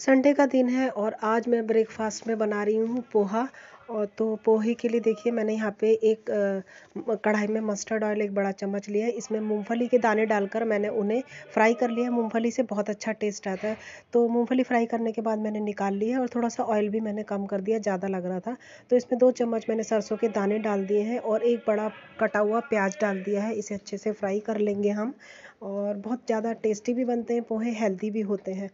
Sunday का दिन है और आज मैं ब्रेकफास्ट में बना रही हूँ पोहा और तो पोहे के लिए देखिए मैंने यहाँ पे एक कढ़ाई में मस्टर्ड ऑयल एक बड़ा चम्मच लिया है इसमें मूंगफली के दाने डालकर मैंने उन्हें फ्राई कर लिया मूंगफली से बहुत अच्छा टेस्ट आता है तो मूंगफली फ्राई करने के बाद मैंने निकाल लिया और थोड़ा सा ऑयल भी मैंने कम कर दिया ज़्यादा लग रहा था तो इसमें दो चम्मच मैंने सरसों के दाने डाल दिए हैं और एक बड़ा कटा हुआ प्याज डाल दिया है इसे अच्छे से फ्राई कर लेंगे हम और बहुत ज़्यादा टेस्टी भी बनते हैं पोहे हेल्दी भी होते हैं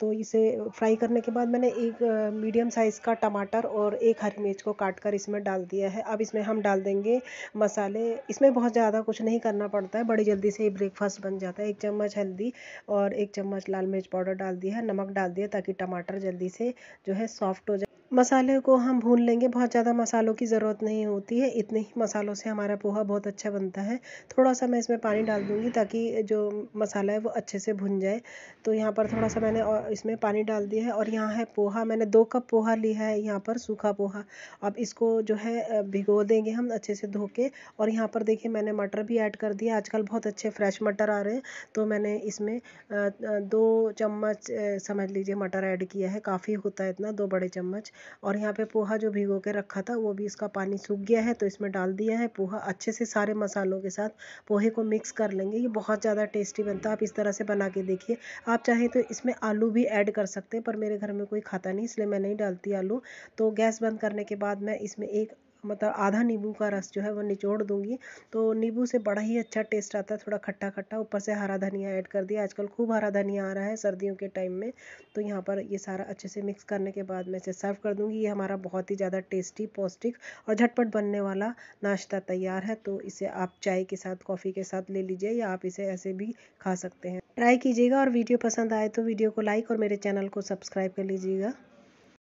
तो इसे फ्राई करने के बाद मैंने एक मीडियम साइज़ का टमाटर और एक हरी मिर्च को काट कर इसमें डाल दिया है अब इसमें हम डाल देंगे मसाले इसमें बहुत ज़्यादा कुछ नहीं करना पड़ता है बड़ी जल्दी से ही ब्रेकफास्ट बन जाता है एक चम्मच हल्दी और एक चम्मच लाल मिर्च पाउडर डाल दिया है नमक डाल दिया ताकि टमाटर जल्दी से जो है सॉफ्ट हो जाए मसाले को हम भून लेंगे बहुत ज़्यादा मसालों की ज़रूरत नहीं होती है इतने ही मसालों से हमारा पोहा बहुत अच्छा बनता है थोड़ा सा मैं इसमें पानी डाल दूँगी ताकि जो मसाला है वो अच्छे से भुन जाए तो यहाँ पर थोड़ा सा मैंने और इसमें पानी डाल दिया है और यहाँ है पोहा मैंने दो कप पोहा लिया है यहाँ पर सूखा पोहा अब इसको जो है भिगो देंगे हम अच्छे से धो के और यहाँ पर देखिए मैंने मटर भी ऐड कर दिया आजकल बहुत अच्छे फ्रेश मटर आ रहे हैं तो मैंने इसमें दो चम्मच समझ लीजिए मटर ऐड किया है काफ़ी होता है इतना दो बड़े चम्मच और यहाँ पे पोहा जो भिगो के रखा था वो भी इसका पानी सूख गया है तो इसमें डाल दिया है पोहा अच्छे से सारे मसालों के साथ पोहे को मिक्स कर लेंगे ये बहुत ज़्यादा टेस्टी बनता है आप इस तरह से बना के देखिए आप चाहें तो इसमें आलू भी ऐड कर सकते हैं पर मेरे घर में कोई खाता नहीं इसलिए मैं नहीं डालती आलू तो गैस बंद करने के बाद मैं इसमें एक मतलब आधा नींबू का रस जो है वो निचोड़ दूंगी तो नींबू से बड़ा ही अच्छा टेस्ट आता है थोड़ा खट्टा खट्टा ऊपर से हरा धनिया ऐड कर दिया आजकल खूब हरा धनिया आ रहा है सर्दियों के टाइम में तो यहाँ पर ये सारा अच्छे से मिक्स करने के बाद मैं इसे सर्व कर दूँगी ये हमारा बहुत ही ज़्यादा टेस्टी पौष्टिक और झटपट बनने वाला नाश्ता तैयार है तो इसे आप चाय के साथ कॉफ़ी के साथ ले लीजिए या आप इसे ऐसे भी खा सकते हैं ट्राई कीजिएगा और वीडियो पसंद आए तो वीडियो को लाइक और मेरे चैनल को सब्सक्राइब कर लीजिएगा